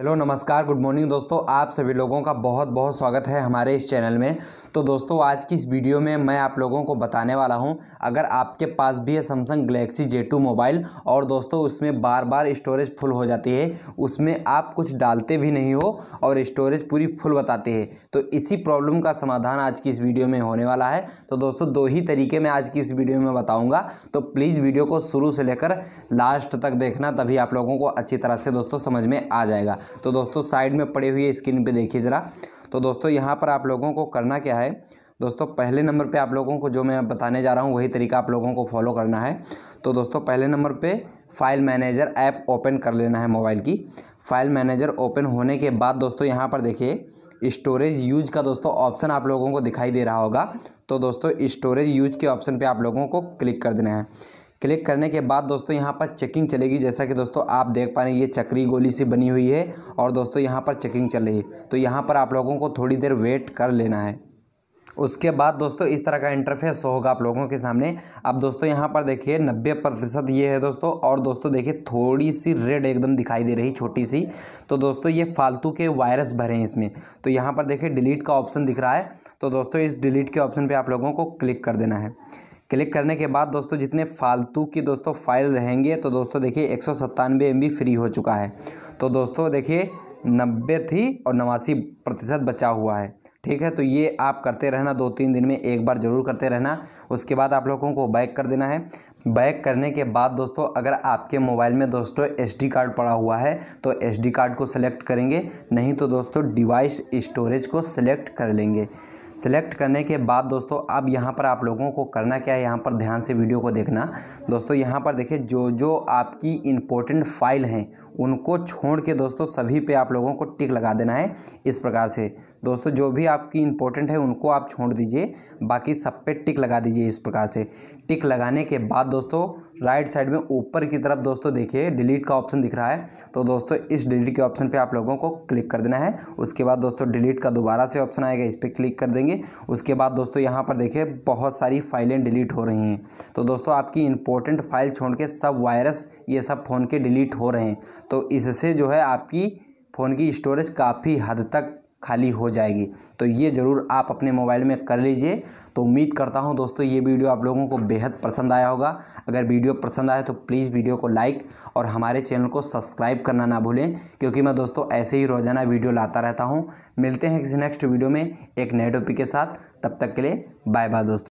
hello नमस्कार good morning दोस्तों आप सभी लोगों का बहुत बहुत स्वागत है हमारे इस चैनल में तो दोस्तों आज की इस वीडियो में मैं आप लोगों को बताने वाला हूं अगर आपके पास भी है Samsung Galaxy J two mobile और दोस्तों उसमें बार बार स्टोरेज फुल हो जाती है उसमें आप कुछ डालते भी नहीं हो और स्टोरेज पूरी फुल बताते हैं तो इसी प्रॉब्लम का समाधान आज की इस वीडियो में होने वाला है तो दोस्तों दो ही तरीके में आज की इस वीडियो में बताऊँगा तो प्लीज़ वीडियो को शुरू से लेकर लास्ट तक देखना तभी आप लोगों को अच्छी तरह से दोस्तों समझ में आ जाएगा तो दोस्तों साइड में पड़े हुए स्क्रीन पे देखिए ज़रा तो दोस्तों यहाँ पर आप लोगों को करना क्या है दोस्तों पहले नंबर पे आप लोगों को जो मैं बताने जा रहा हूँ वही तरीका आप लोगों को फॉलो करना है तो दोस्तों पहले नंबर पे फाइल मैनेजर ऐप ओपन कर लेना है मोबाइल की फाइल मैनेजर ओपन होने के बाद दोस्तों यहाँ पर देखिए स्टोरेज यूज का दोस्तों ऑप्शन आप लोगों को दिखाई दे रहा होगा तो दोस्तों स्टोरेज यूज के ऑप्शन पे आप लोगों को क्लिक कर देना है क्लिक करने के बाद दोस्तों यहाँ पर चेकिंग चलेगी जैसा कि दोस्तों आप देख पा रहे हैं ये चक्री गोली सी बनी हुई है और दोस्तों यहाँ पर चेकिंग चल रही है तो यहाँ पर आप लोगों को थोड़ी देर वेट कर लेना है उसके बाद दोस्तों इस तरह का इंटरफेस होगा आप लोगों के सामने अब दोस्तों यहाँ पर देखिए नब्बे प्रतिशत ये है दोस्तों और दोस्तों देखिए थोड़ी सी रेड एकदम दिखाई दे रही छोटी सी तो दोस्तों ये फालतू के वायरस भरे हैं इसमें तो यहाँ पर देखिए डिलीट का ऑप्शन दिख रहा है तो दोस्तों इस डिलीट के ऑप्शन पर आप लोगों को क्लिक कर देना है क्लिक करने के बाद दोस्तों जितने फालतू की दोस्तों फाइल रहेंगे तो दोस्तों देखिए एक सौ फ्री हो चुका है तो दोस्तों देखिए नब्बे थी और नवासी प्रतिशत बचा हुआ है ठीक है तो ये आप करते रहना दो तीन दिन में एक बार ज़रूर करते रहना उसके बाद आप लोगों को बैक कर देना है बैक करने के बाद दोस्तों अगर आपके मोबाइल में दोस्तों एसडी कार्ड पड़ा हुआ है तो एसडी कार्ड को सेलेक्ट करेंगे नहीं तो दोस्तों डिवाइस स्टोरेज को सेलेक्ट कर लेंगे सेलेक्ट करने के बाद दोस्तों अब यहाँ पर आप लोगों को करना क्या है यहाँ पर ध्यान से वीडियो को देखना दोस्तों यहाँ पर देखिए जो जो आपकी इम्पोर्टेंट फाइल हैं उनको छोड़ के दोस्तों सभी पे आप लोगों को टिक लगा देना है इस प्रकार से दोस्तों जो भी आपकी इम्पोर्टेंट है उनको आप छोड़ दीजिए बाकी सब पे टिक लगा दीजिए इस प्रकार से टिक लगाने के बाद दोस्तों राइट साइड में ऊपर की तरफ दोस्तों देखिए डिलीट का ऑप्शन दिख रहा है तो दोस्तों इस डिलीट के ऑप्शन पे आप लोगों को क्लिक कर देना है उसके बाद दोस्तों डिलीट का दोबारा से ऑप्शन आएगा इस पर क्लिक कर देंगे उसके बाद दोस्तों यहाँ पर देखिए बहुत सारी फाइलें डिलीट हो रही हैं तो दोस्तों आपकी इंपॉर्टेंट फाइल छोड़ के सब वायरस ये सब फ़ोन के डिलीट हो रहे हैं तो इससे जो है आपकी फ़ोन की स्टोरेज काफ़ी हद तक खाली हो जाएगी तो ये ज़रूर आप अपने मोबाइल में कर लीजिए तो उम्मीद करता हूँ दोस्तों ये वीडियो आप लोगों को बेहद पसंद आया होगा अगर वीडियो पसंद आया तो प्लीज़ वीडियो को लाइक और हमारे चैनल को सब्सक्राइब करना ना भूलें क्योंकि मैं दोस्तों ऐसे ही रोज़ाना वीडियो लाता रहता हूँ मिलते हैं किसी नेक्स्ट वीडियो में एक नए टॉपिक के साथ तब तक के लिए बाय बाय दोस्तों